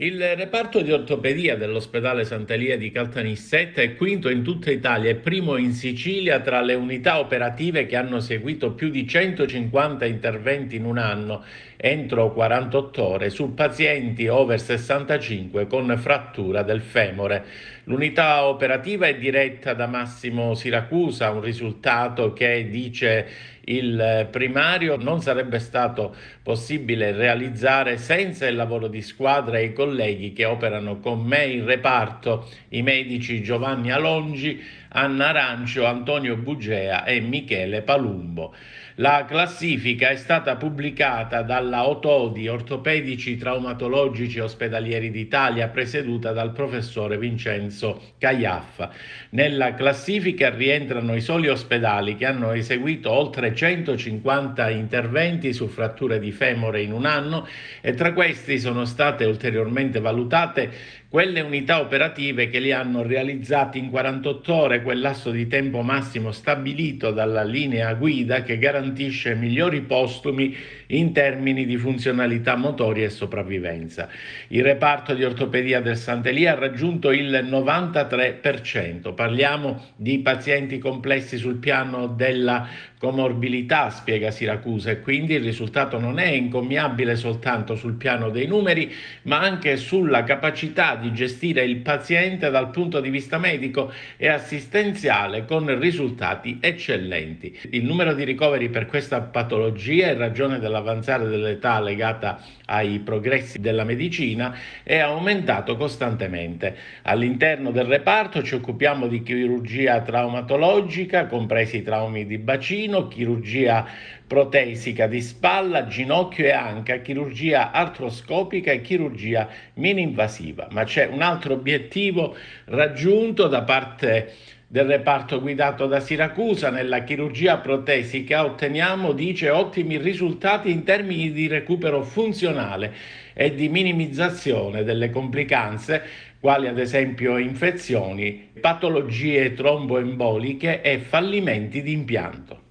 Il reparto di ortopedia dell'ospedale Sant'Elia di Caltanissetta è quinto in tutta Italia e primo in Sicilia tra le unità operative che hanno seguito più di 150 interventi in un anno entro 48 ore su pazienti over 65 con frattura del femore. L'unità operativa è diretta da Massimo Siracusa, un risultato che dice il primario non sarebbe stato possibile realizzare senza il lavoro di squadra e i colleghi colleghi che operano con me in reparto, i medici Giovanni Alongi, Anna Arancio, Antonio Bugea e Michele Palumbo. La classifica è stata pubblicata dalla Otodi, Ortopedici Traumatologici Ospedalieri d'Italia, presieduta dal professore Vincenzo Caiaffa. Nella classifica rientrano i soli ospedali che hanno eseguito oltre 150 interventi su fratture di femore in un anno e tra questi sono state ulteriormente maggiormente valutate quelle unità operative che li hanno realizzati in 48 ore quel lasso di tempo massimo stabilito dalla linea guida che garantisce migliori postumi in termini di funzionalità motoria e sopravvivenza. Il reparto di ortopedia del Sant'Elia ha raggiunto il 93%. Parliamo di pazienti complessi sul piano della comorbilità, spiega Siracusa, e quindi il risultato non è incommiabile soltanto sul piano dei numeri, ma anche sulla capacità di gestire il paziente dal punto di vista medico e assistenziale con risultati eccellenti. Il numero di ricoveri per questa patologia in ragione dell'avanzare dell'età legata ai progressi della medicina è aumentato costantemente. All'interno del reparto ci occupiamo di chirurgia traumatologica, compresi i traumi di bacino, chirurgia protesica di spalla, ginocchio e anca, chirurgia artroscopica e chirurgia mini-invasiva. Ma c'è un altro obiettivo raggiunto da parte del reparto guidato da Siracusa nella chirurgia protesica otteniamo, dice, ottimi risultati in termini di recupero funzionale e di minimizzazione delle complicanze quali ad esempio infezioni, patologie tromboemboliche e fallimenti di impianto.